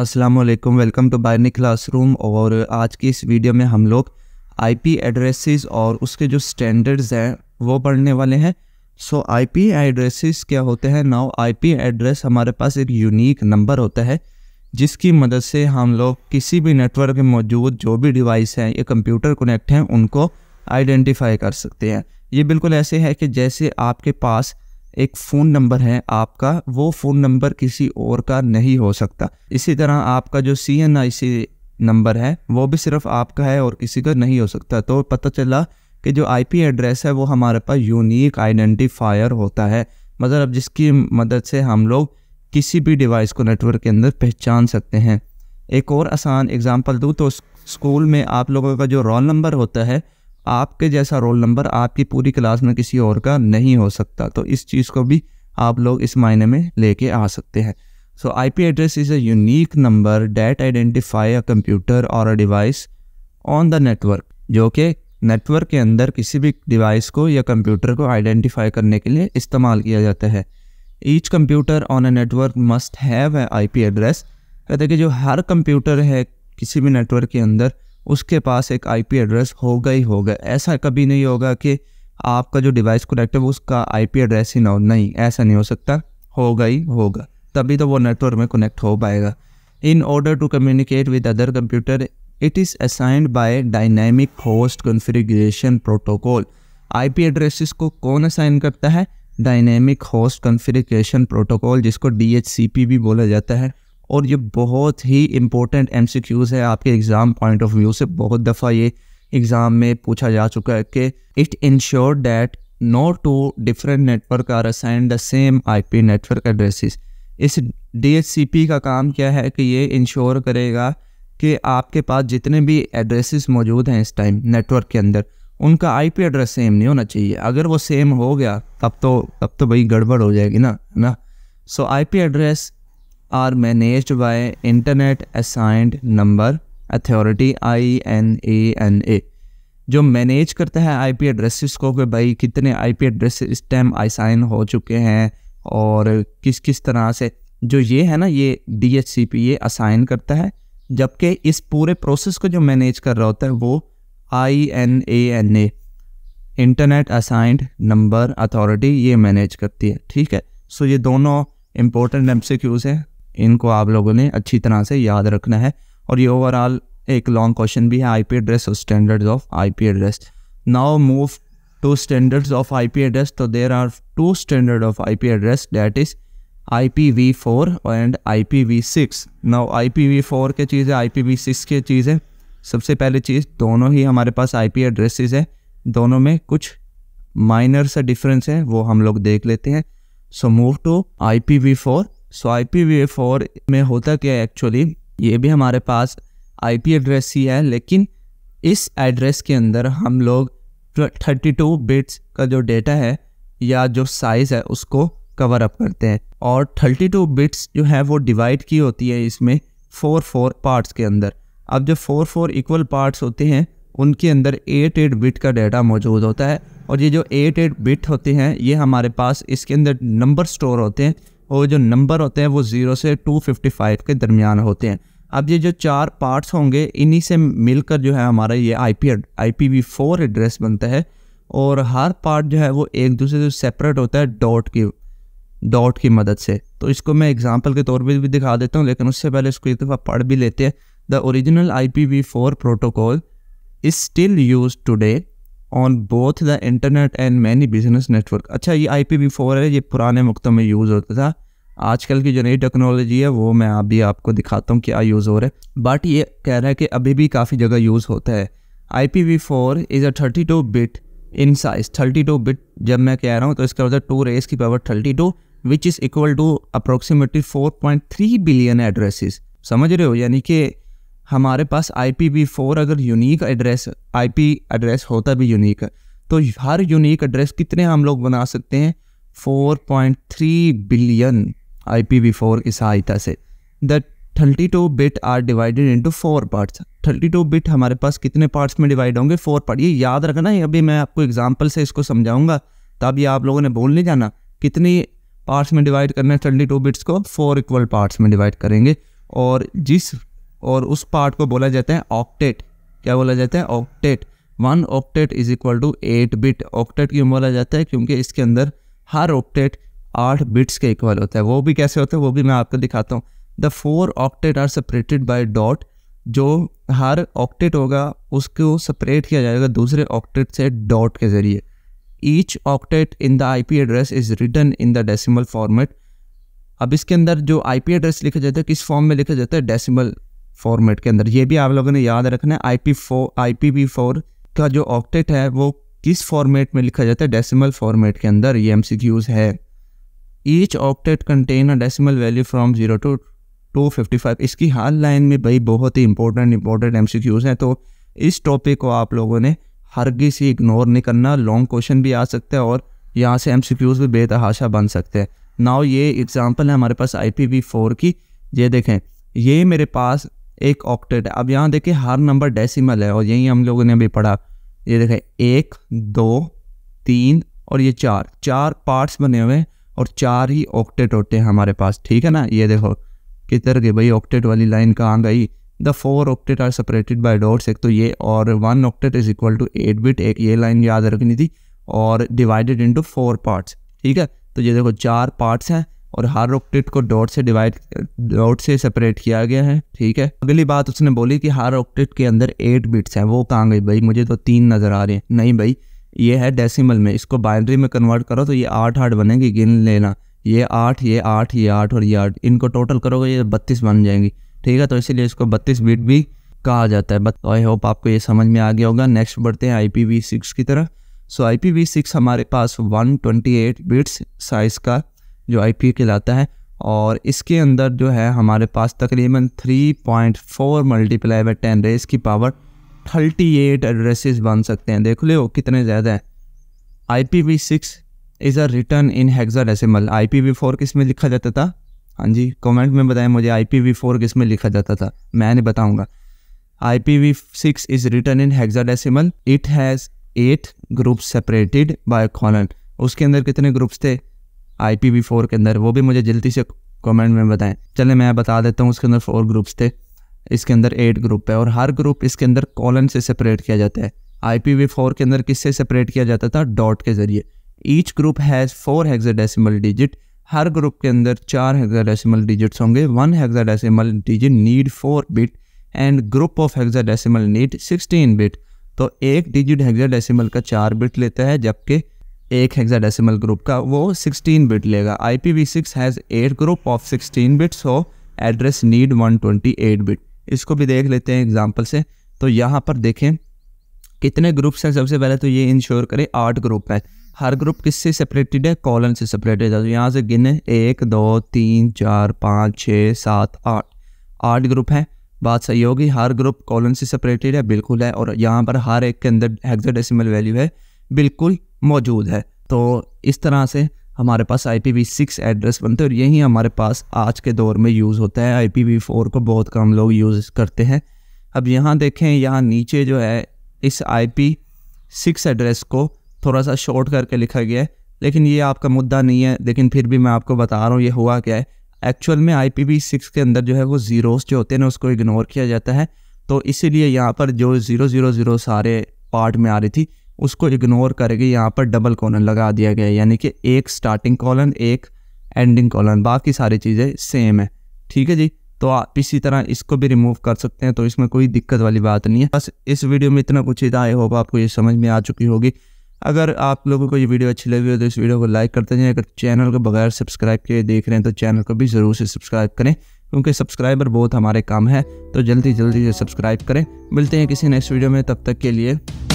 अस्सलाम वालेकुम welcome to बायरनी classroom और आज की इस वीडियो में हम लोग आईपी एड्रेसेस और उसके जो स्टैंडर्ड्स हैं वो पढ़ने वाले हैं सो आईपी एड्रेसेस क्या होते हैं नाउ आईपी एड्रेस हमारे पास एक यूनिक नंबर होता है जिसकी मदद से हम लोग किसी भी नेटवर्क में मौजूद जो भी डिवाइस हैं या कंप्यूटर कनेक्ट हैं उनको आइडेंटिफाई कर सकते हैं ये बिल्कुल ऐसे है कि जैसे आपके पास एक फ़ोन नंबर है आपका वो फ़ोन नंबर किसी और का नहीं हो सकता इसी तरह आपका जो सी एन आई सी नंबर है वो भी सिर्फ आपका है और किसी का नहीं हो सकता तो पता चला कि जो आईपी एड्रेस है वो हमारे पास यूनिक आइडेंटिफायर होता है मतलब जिसकी मदद से हम लोग किसी भी डिवाइस को नेटवर्क के अंदर पहचान सकते हैं एक और आसान एग्ज़ाम्पल दूँ तो स्कूल में आप लोगों का जो रोल नंबर होता है आपके जैसा रोल नंबर आपकी पूरी क्लास में किसी और का नहीं हो सकता तो इस चीज़ को भी आप लोग इस मायने में लेके आ सकते हैं so I P address is a unique number that identify a computer और a device on the network जो कि नेटवर्क के अंदर किसी भी डिवाइस को या कंप्यूटर को आइडेंटिफाई करने के लिए इस्तेमाल किया जाता है each computer on a network must have a I P address कहते हैं कि जो हर कंप्यूटर है किसी भी नेटवर्क के अंदर उसके पास एक आईपी एड्रेस होगा ही होगा ऐसा कभी नहीं होगा कि आपका जो डिवाइस कनेक्ट है उसका आईपी एड्रेस ही ना हो नहीं ऐसा नहीं हो सकता होगा ही होगा तभी तो वो नेटवर्क में कनेक्ट हो पाएगा in order to communicate with other computer it is assigned by dynamic host configuration protocol IP addresses को कौन असाइन करता है डायनेमिक होस्ट कॉन्फ़िगरेशन प्रोटोकॉल जिसको डी भी बोला जाता है और ये बहुत ही इंपॉर्टेंट एम है आपके एग्ज़ाम पॉइंट ऑफ व्यू से बहुत दफ़ा ये एग्ज़ाम में पूछा जा चुका है कि it ensure that not two different network are assign the same P network addresses इस पी का काम क्या है कि ये इंश्योर करेगा कि आपके पास जितने भी एड्रेसेस मौजूद हैं इस टाइम नेटवर्क के अंदर उनका आईपी एड्रेस सेम नहीं होना चाहिए अगर वो सेम हो गया तब तो तब तो भाई गड़बड़ हो जाएगी ना है ना so IP address are manage by internet assigned number authority I N A N A जो मैनेज करता है आई पी एड्रेसेस को कि भाई कितने आई पी एड्रेस इस टाइम आसाइन हो चुके हैं और किस किस तरह से जो ये है ना ये डी एच सी पी ये असाइन करता है जबकि इस पूरे प्रोसेस को जो मैनेज कर रहा होता है वो I N A N A internet assigned number authority ये मैनेज करती है ठीक है सो ये दोनों इम्पोर्टेंट एम क्यूज़ हैं इनको आप लोगों ने अच्छी तरह से याद रखना है और ये ओवरऑल एक लॉन्ग क्वेश्चन भी है आईपी एड्रेस और standards of IP address now move to standards of IP address तो there are two standard of IP address that is I P V four and I P V six now I P V four के चीज़ है I P V six के चीज़ है सबसे पहले चीज़ दोनों ही हमारे पास आई पी एड्रेसेस है दोनों में कुछ माइनर सा डिफरेंस है वो हम लोग देख लेते हैं so move to I P V four so I P V four में होता क्या है एक्चुअली ये भी हमारे पास आई पी एड्रेस ही है लेकिन इस एड्रेस के अंदर हम लोग थर्टी टू बिट्स का जो डेटा है या जो साइज़ है उसको कवर अप करते हैं और थर्टी टू बिट्स जो है वो डिवाइड की होती है इसमें फोर फोर पार्ट्स के अंदर अब जो फोर फोर इक्वल पार्ट्स होते हैं उनके अंदर एट एट बिट का डाटा मौजूद होता है और ये जो एट एट बिट होते हैं ये हमारे पास इसके अंदर नंबर स्टोर होते हैं और जो नंबर होते हैं वो ज़ीरो से टू फिफ्टी फाइव के दरमियान होते हैं अब ये जो चार पार्ट्स होंगे इन्हीं से मिलकर जो है हमारा ये I P I P V four address बनता है और हर पार्ट जो है वो एक दूसरे से सेपरेट होता है डॉट की डॉट की मदद से तो इसको मैं एग्जाम्पल के तौर पर भी दिखा देता हूँ लेकिन उससे पहले इसको एक दफ़ा पढ़ भी लेते हैं the original I P V four protocol is still use today on both the internet and many business network अच्छा ये आई पी वी फोर है ये पुराने वक्तों में यूज़ होता था आजकल की जो नई टेक्नोलॉजी है वो मैं आप आपको दिखाता हूँ क्या यूज़ हो रहा है बट ये कह रहा है कि अभी भी काफ़ी जगह यूज़ होता है I P V four is a thirty two bit in size thirty two bit जब मैं कह रहा हूँ तो इसका मतलब टू रेस की power thirty two which is equal to approximately four point three billion addresses समझ रहे हो यानी कि हमारे पास आई पी वी फोर अगर unique address I P address होता भी यूनिक तो हर यूनिक एड्रेस कितने हम लोग बना सकते हैं four point three billion IPv4 की सहायता से the two bit are divided into four parts two bit हमारे पास कितने पार्ट्स में डिवाइड होंगे फोर पार्ट ये याद रखना है अभी मैं आपको एग्जाम्पल से इसको समझाऊंगा तब ये आप लोगों ने बोल नहीं जाना कितनी पार्ट्स में डिवाइड करना है थर्टी टू बिट्स को फोर इक्वल पार्ट्स में डिवाइड करेंगे और जिस और उस पार्ट को बोला जाता है ऑक्टेट क्या बोला जाता है octet one octet is equal to eight bit octet क्यों बोला जाता है क्योंकि इसके अंदर हर ऑक्टेट आठ बिट्स के इक्वल होता है वो भी कैसे होते हैं वो भी मैं आपको दिखाता हूँ the four octet are separated by dot जो हर ऑक्टेट होगा उसको सेपरेट किया जाएगा दूसरे ऑक्टेट से डॉट के ज़रिए each octet in the I P address is written in the decimal format अब इसके अंदर जो आई पी एड्रेस लिखा जाता है किस फॉर्म में लिखा जाता है डेसिमल फॉर्मेट के अंदर ये भी आप लोगों ने याद रखना है I P four I P V four का जो ऑक्टेट है वो किस फॉर्मेट में लिखा जाता है डेसिमल फॉर्मेट के अंदर ये एम सी क्यूज़ है each octet contain a decimal value from zero to two fifty five इसकी हर लाइन में भाई बहुत ही important important M C Qs हैं तो इस टॉपिक को आप लोगों ने हर किसी इग्नोर नहीं करना लॉन्ग क्वेश्चन भी आ सकते हैं और यहाँ से एम सी क्यूज़ भी बेतहाशा बन सकते हैं नाव ये एग्ज़ाम्पल है हमारे पास आई पी वी फोर की ये देखें ये मेरे पास एक ऑक्टेट है अब यहाँ देखें हर नंबर डेसीमल है और यही हम लोगों ने अभी पढ़ा ये देखें एक दो तीन और ये चार चार पार्ट्स बने हुए हैं और चार ही ऑक्टेट होते हैं हमारे पास ठीक है ना ये देखो किधर गए भाई ऑक्टेट वाली लाइन कहाँ गई the four octet are separated by dots एक तो ये और one octet is equal to eight bit एक ये लाइन याद रखनी थी और डिवाइडेड इनटू फोर पार्ट्स ठीक है तो ये देखो चार पार्ट्स हैं और हर ऑक्टेट को डॉट से डिवाइड डॉट से सेपरेट किया गया है ठीक है अगली बात उसने बोली कि हर ऑक्टेट के अंदर एट बिट्स हैं वो कहाँ गई भाई मुझे तो तीन नज़र आ रहे हैं नहीं भाई ये है डेसिमल में इसको बाइनरी में कन्वर्ट करो तो ये आठ आठ बनेंगी गिन लेना ये आठ ये आठ ये आठ और ये आठ इनको टोटल करोगे ये बत्तीस बन जाएंगी ठीक है तो इसीलिए इसको बत्तीस बीट भी कहा जाता है बट आई होप आपको ये समझ में आ गया होगा नेक्स्ट बढ़ते हैं आई पी वी सिक्स की तरह so I P V six हमारे पास one twenty eight bits size का जो आई पी कहलाता है और इसके अंदर जो है हमारे पास तकरीबन three point four multiply by ten raise की पावर थर्टी एट एड्रेसेस बन सकते हैं देख लो कितने ज़्यादा हैं I P V six is a written in hexadecimal I P V four किस में लिखा जाता था हाँ जी कमेंट में बताएं मुझे आई पी वी फोर किस में लिखा जाता था मैं नहीं बताऊँगा I P V six is written in hexadecimal it has eight group separated by colon उसके अंदर कितने ग्रुप्स थे आई पी वी फोर के अंदर वो भी मुझे जल्दी से कमेंट में बताएं चले मैं बता देता हूँ उसके अंदर फोर ग्रुप्स थे इसके अंदर एट ग्रुप है और हर ग्रुप इसके अंदर कॉलन से सेपरेट किया जाता है आई पी वी फोर के अंदर किससे सेपरेट किया जाता था डॉट के ज़रिए each group has four hexadecimal digit हर ग्रुप के अंदर चार हेक्साडेसिमल डिजिट्स होंगे one hexadecimal digit need four bit and group of hexadecimal need sixteen bit तो एक डिजिट हेक्साडेसिमल का चार बिट लेता है जबकि एक हेक्साडेसिमल ग्रुप का वो सिक्सटीन बिट लेगा I P V six has eight group of sixteen bit so address need one eight bit इसको भी देख लेते हैं एग्जाम्पल से तो यहाँ पर देखें कितने ग्रुप्स हैं सबसे पहले तो ये इंश्योर करें आठ ग्रुप है हर ग्रुप किससे सेपरेटेड है कॉलन से सेपरेटेड है तो यहाँ से गिने एक दो तीन चार पाँच छः सात आठ आठ ग्रुप हैं बात सही होगी हर ग्रुप कॉलन से सेपरेटेड है बिल्कुल है और यहाँ पर हर एक के अंदर हेक्सा वैल्यू है बिल्कुल मौजूद है तो इस तरह से हमारे पास I P V six address बनते हैं और यही हमारे पास आज के दौर में यूज़ होता है आई पी वी फोर को बहुत कम लोग यूज़ करते हैं अब यहाँ देखें यहाँ नीचे जो है इस आई पी सिक्स एड्रेस को थोड़ा सा शॉर्ट करके लिखा गया है लेकिन ये आपका मुद्दा नहीं है लेकिन फिर भी मैं आपको बता रहा हूँ ये हुआ क्या है एक्चुअल में आई पी वी सिक्स के अंदर जो है वो ज़ीरोज़ जो होते हैं ना उसको इग्नोर किया जाता है तो इसीलिए यहाँ पर जो ज़ीरो ज़ीरो ज़ीरो सारे पार्ट में आ रही थी उसको इग्नोर करके यहाँ पर डबल कॉलन लगा दिया गया यानी कि एक स्टार्टिंग कॉलन एक एंडिंग कॉलन बाकी सारी चीज़ें सेम है ठीक है जी तो आप इसी तरह इसको भी रिमूव कर सकते हैं तो इसमें कोई दिक्कत वाली बात नहीं है बस इस वीडियो में इतना कुछ था आई होप आपको ये समझ में आ चुकी होगी अगर आप लोगों को ये वीडियो अच्छी लगी हो तो इस वीडियो को लाइक करते जाए अगर चैनल को बगैर सब्सक्राइब किए देख रहे हैं तो चैनल को भी ज़रूर से सब्सक्राइब करें क्योंकि सब्सक्राइबर बहुत हमारे काम है तो जल्दी जल्दी से सब्सक्राइब करें मिलते हैं किसी नेक्स्ट वीडियो में तब तक के लिए